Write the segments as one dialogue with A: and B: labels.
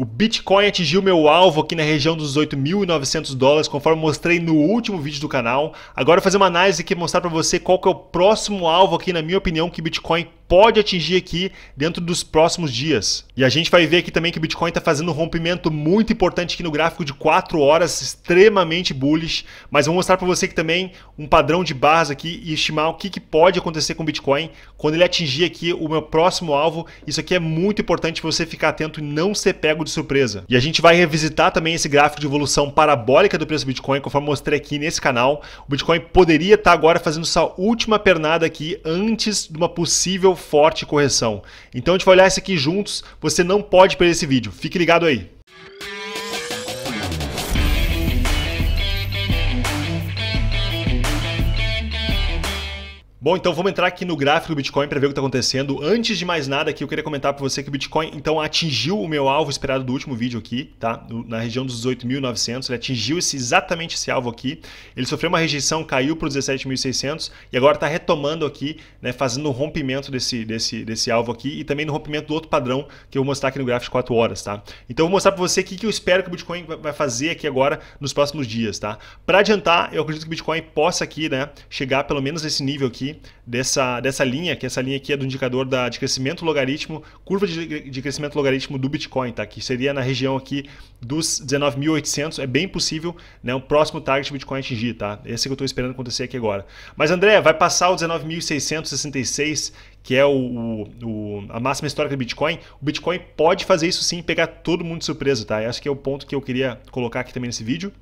A: O Bitcoin atingiu meu alvo aqui na região dos 8.900 dólares, conforme mostrei no último vídeo do canal. Agora eu vou fazer uma análise aqui mostrar para você qual que é o próximo alvo aqui, na minha opinião, que Bitcoin pode atingir aqui dentro dos próximos dias. E a gente vai ver aqui também que o Bitcoin está fazendo um rompimento muito importante aqui no gráfico de 4 horas, extremamente bullish, mas vou mostrar para você aqui também um padrão de barras aqui e estimar o que, que pode acontecer com o Bitcoin quando ele atingir aqui o meu próximo alvo. Isso aqui é muito importante você ficar atento e não ser pego de surpresa. E a gente vai revisitar também esse gráfico de evolução parabólica do preço do Bitcoin, conforme mostrei aqui nesse canal. O Bitcoin poderia estar tá agora fazendo sua última pernada aqui antes de uma possível forte correção. Então a gente vai olhar isso aqui juntos, você não pode perder esse vídeo. Fique ligado aí. Bom, então vamos entrar aqui no gráfico do Bitcoin para ver o que está acontecendo. Antes de mais nada aqui, eu queria comentar para você que o Bitcoin então atingiu o meu alvo esperado do último vídeo aqui, tá? Na região dos 18.900, ele atingiu esse, exatamente esse alvo aqui. Ele sofreu uma rejeição, caiu para os 17.600 e agora está retomando aqui, né, fazendo um rompimento desse, desse, desse alvo aqui e também no rompimento do outro padrão que eu vou mostrar aqui no gráfico de 4 horas, tá? Então eu vou mostrar para você o que, que eu espero que o Bitcoin vai fazer aqui agora nos próximos dias, tá? Para adiantar, eu acredito que o Bitcoin possa aqui, né, chegar pelo menos nesse nível aqui aqui dessa, dessa linha, que essa linha aqui é do indicador da, de crescimento logaritmo, curva de, de crescimento logaritmo do Bitcoin, tá? que seria na região aqui dos 19.800, é bem possível né, o próximo target Bitcoin atingir, tá? Esse que eu estou esperando acontecer aqui agora. Mas André, vai passar o 19.666, que é o, o, a máxima histórica do Bitcoin, o Bitcoin pode fazer isso sim, pegar todo mundo de surpresa, tá? Esse que é o ponto que eu queria colocar aqui também nesse vídeo.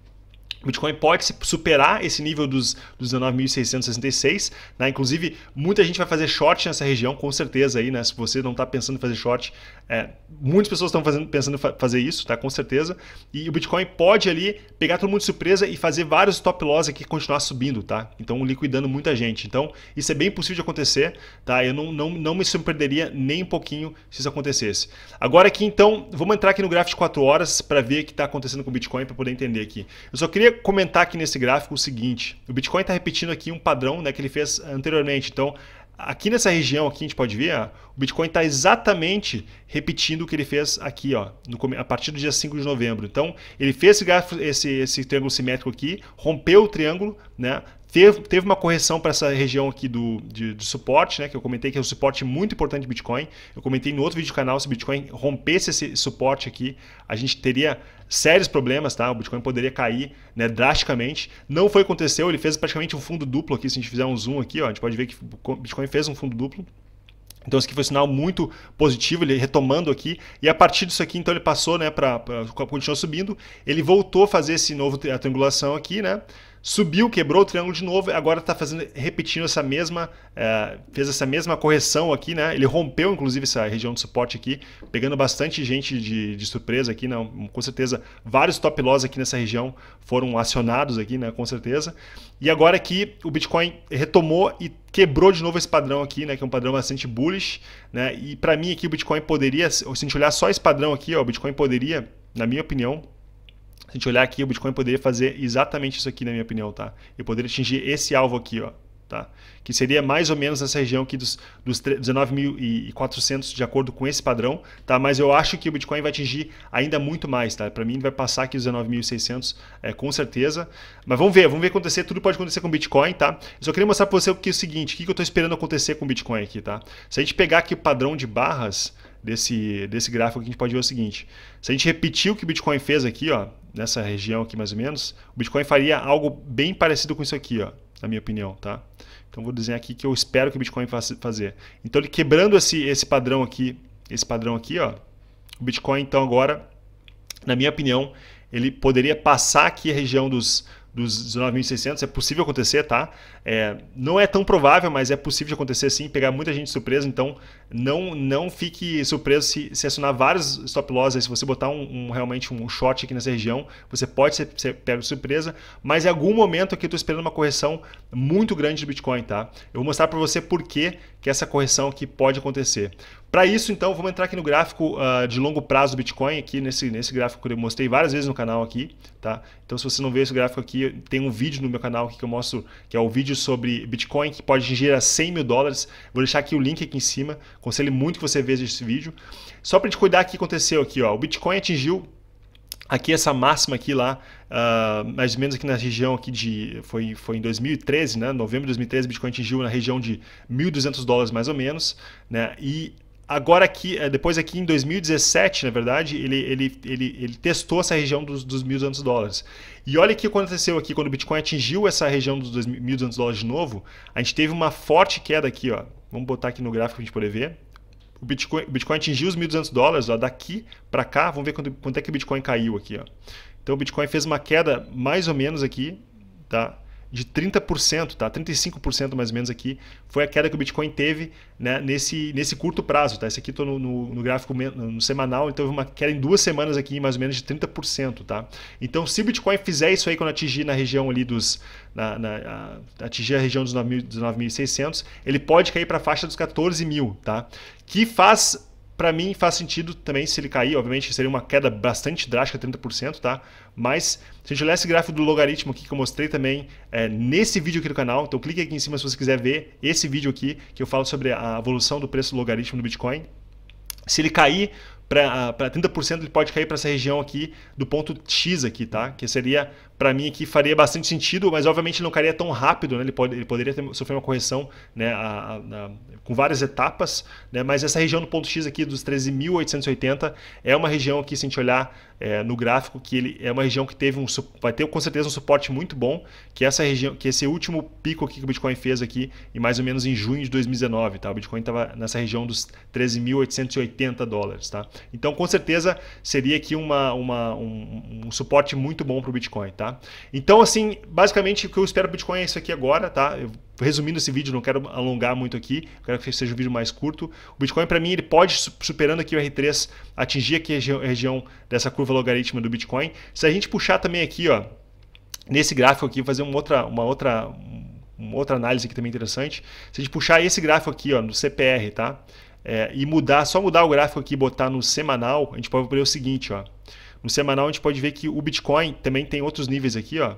A: Bitcoin pode superar esse nível dos, dos 19.666, né? Inclusive, muita gente vai fazer short nessa região, com certeza aí, né? Se você não está pensando em fazer short, é, muitas pessoas estão pensando em fa fazer isso, tá? Com certeza. E o Bitcoin pode ali pegar todo mundo de surpresa e fazer vários top loss aqui continuar subindo, tá? Então, liquidando muita gente. Então, isso é bem possível de acontecer, tá? Eu não, não, não me surpreenderia nem um pouquinho se isso acontecesse. Agora aqui, então, vamos entrar aqui no gráfico de 4 horas para ver o que está acontecendo com o Bitcoin, para poder entender aqui. Eu só queria comentar aqui nesse gráfico o seguinte: o Bitcoin está repetindo aqui um padrão né, que ele fez anteriormente. Então, aqui nessa região aqui a gente pode ver, ó, o Bitcoin está exatamente repetindo o que ele fez aqui, ó, no, a partir do dia 5 de novembro. Então, ele fez esse, gráfico, esse, esse triângulo simétrico aqui, rompeu o triângulo, né, Teve, teve uma correção para essa região aqui do, de, de, suporte, né? Que eu comentei que é um suporte muito importante de Bitcoin. Eu comentei no outro vídeo do canal, se Bitcoin rompesse esse suporte aqui, a gente teria sérios problemas, tá? O Bitcoin poderia cair né, drasticamente. Não foi aconteceu, ele fez praticamente um fundo duplo aqui. Se a gente fizer um zoom aqui, ó, a gente pode ver que o Bitcoin fez um fundo duplo. Então isso aqui foi um sinal muito positivo, ele retomando aqui, e a partir disso aqui, então ele passou, né, para continuar subindo, ele voltou a fazer esse novo a triangulação aqui, né, Subiu, quebrou o triângulo de novo, agora está fazendo, repetindo essa mesma, uh, fez essa mesma correção aqui, né? Ele rompeu, inclusive, essa região de suporte aqui, pegando bastante gente de, de surpresa aqui, né? Com certeza, vários top loss aqui nessa região foram acionados aqui, né? Com certeza. E agora aqui, o Bitcoin retomou e quebrou de novo esse padrão aqui, né, que é um padrão bastante bullish, né? E para mim aqui o Bitcoin poderia, se a gente olhar só esse padrão aqui, ó, o Bitcoin poderia, na minha opinião, se a gente olhar aqui, o Bitcoin poderia fazer exatamente isso aqui, na minha opinião, tá? Eu poderia atingir esse alvo aqui, ó, Tá? que seria mais ou menos essa região aqui dos, dos 19.400 de acordo com esse padrão, tá? mas eu acho que o Bitcoin vai atingir ainda muito mais, tá? para mim vai passar aqui os 19.600 é, com certeza, mas vamos ver, vamos ver acontecer, tudo pode acontecer com o Bitcoin, tá? eu só queria mostrar para você o que é o seguinte, o que, eu estou esperando acontecer com o Bitcoin aqui, tá? se a gente pegar aqui o padrão de barras desse, desse gráfico aqui, a gente pode ver o seguinte, se a gente repetir o que o Bitcoin fez aqui, ó, nessa região aqui mais ou menos, o Bitcoin faria algo bem parecido com isso aqui, ó, na minha opinião, tá? Então vou dizer aqui que eu espero que o Bitcoin faça fazer. Então ele quebrando esse, esse padrão aqui, esse padrão aqui, ó, o Bitcoin então agora, na minha opinião, ele poderia passar aqui a região dos dos 19.600. É possível acontecer, tá? É, não é tão provável, mas é possível de acontecer sim, pegar muita gente surpresa. Então, não, não fique surpreso se, se acionar vários stop losses. Se você botar um, um, realmente um short aqui nessa região, você pode ser, ser pego de surpresa. Mas em algum momento aqui eu estou esperando uma correção muito grande do Bitcoin, tá? Eu vou mostrar para você por que que é essa correção que pode acontecer. Para isso, então, vamos entrar aqui no gráfico uh, de longo prazo do Bitcoin, aqui nesse, nesse gráfico que eu mostrei várias vezes no canal aqui, tá? Então, se você não vê esse gráfico aqui, tem um vídeo no meu canal que eu mostro, que é o vídeo sobre Bitcoin, que pode atingir a 100 mil dólares. Vou deixar aqui o link aqui em cima, aconselho muito que você veja esse vídeo. Só para te cuidar o que aconteceu aqui, ó, o Bitcoin atingiu aqui essa máxima aqui lá, uh, mais ou menos aqui na região aqui de, foi, foi em 2013, né? Novembro de 2013, Bitcoin atingiu na região de 1.200 dólares mais ou menos, né? E agora aqui, eh, depois aqui em 2017, na verdade, ele, ele, ele, ele testou essa região dos, dos 1.200 dólares. E olha o que aconteceu aqui, quando o Bitcoin atingiu essa região dos 2.200 dólares de novo, a gente teve uma forte queda aqui, ó. Vamos botar aqui no gráfico para a gente poder ver o Bitcoin, Bitcoin atingiu os 1.200 dólares, ó, daqui para cá, vamos ver quanto, quanto é que o Bitcoin caiu aqui. Ó. Então o Bitcoin fez uma queda mais ou menos aqui, tá? de 30%, tá? 35% mais ou menos aqui foi a queda que o Bitcoin teve né, nesse, nesse curto prazo, tá? Esse aqui estou no, no, no, gráfico no, semanal, então teve uma queda em duas semanas aqui mais ou menos de 30%, tá? Então, se o Bitcoin fizer isso aí quando atingir na região ali dos... Na, na a, atingir a região dos 9.600, ele pode cair para a faixa dos 14 mil, tá? Que faz para mim faz sentido também se ele cair, obviamente seria uma queda bastante drástica, 30%, tá? Mas se a gente olhar esse gráfico do logaritmo aqui que eu mostrei também é, nesse vídeo aqui do canal, então clique aqui em cima se você quiser ver esse vídeo aqui que eu falo sobre a evolução do preço do logaritmo do Bitcoin. Se ele cair para 30%, ele pode cair para essa região aqui do ponto X aqui, tá? Que seria para mim aqui faria bastante sentido, mas obviamente não cairia tão rápido, né? ele, pode, ele poderia ter, sofrer uma correção né? a, a, a, com várias etapas, né? mas essa região do ponto X aqui dos 13.880 é uma região que, se a gente olhar é, no gráfico, que ele é uma região que teve um, vai ter com certeza um suporte muito bom, que é essa região, que esse último pico aqui que o Bitcoin fez aqui, e mais ou menos em junho de 2019, tá? o Bitcoin estava nessa região dos 13.880 dólares. Tá? Então, com certeza, seria aqui uma, uma um, um suporte muito bom para o Bitcoin. Tá? tá? Então, assim, basicamente o que eu espero para é o Bitcoin é isso aqui agora, tá? Eu, resumindo esse vídeo, não quero alongar muito aqui, quero que seja um vídeo mais curto. O Bitcoin, para mim, ele pode, superando aqui o R3, atingir aqui a região dessa curva logarítmica do Bitcoin. Se a gente puxar também aqui, ó, nesse gráfico aqui, fazer uma outra, uma outra, uma outra análise aqui também interessante. Se a gente puxar esse gráfico aqui, ó, no CPR, tá? É, e mudar, só mudar o gráfico aqui e botar no semanal, a gente pode ver o seguinte, ó. No semanal a gente pode ver que o Bitcoin também tem outros níveis aqui, ó.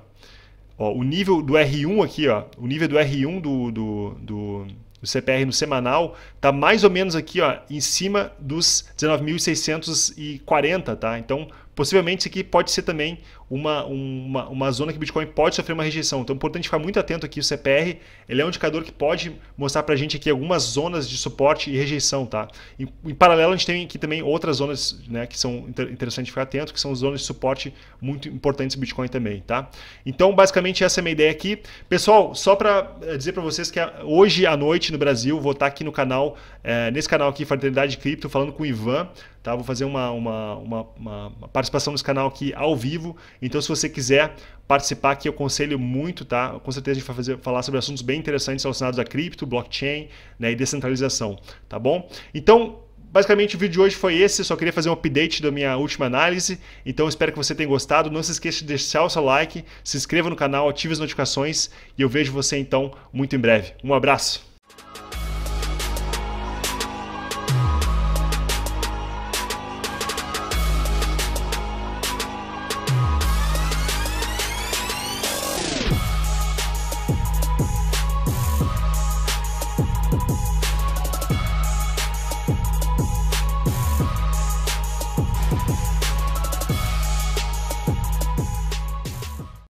A: ó o nível do R1 aqui, ó, o nível do R1 do, do, do, do CPR no semanal tá mais ou menos aqui, ó, em cima dos 19.640, tá? Então, possivelmente isso aqui pode ser também uma, uma, uma zona que o Bitcoin pode sofrer uma rejeição. Então é importante ficar muito atento aqui. O CPR ele é um indicador que pode mostrar para a gente aqui algumas zonas de suporte e rejeição. Tá? E, em paralelo, a gente tem aqui também outras zonas né, que são inter interessantes ficar atento, que são zonas de suporte muito importantes do Bitcoin também. Tá? Então, basicamente, essa é a minha ideia aqui. Pessoal, só para eh, dizer para vocês que hoje à noite no Brasil, vou estar tá aqui no canal, é, nesse canal aqui, Fraternidade Cripto, falando com o Ivan. Tá? Vou fazer uma, uma, uma, uma participação nesse canal aqui ao vivo. Então, se você quiser participar aqui, eu aconselho muito, tá? Com certeza a gente vai fazer, falar sobre assuntos bem interessantes relacionados a cripto, blockchain né, e descentralização, tá bom? Então, basicamente o vídeo de hoje foi esse, só queria fazer um update da minha última análise, então espero que você tenha gostado, não se esqueça de deixar o seu like, se inscreva no canal, ative as notificações e eu vejo você então muito em breve. Um abraço!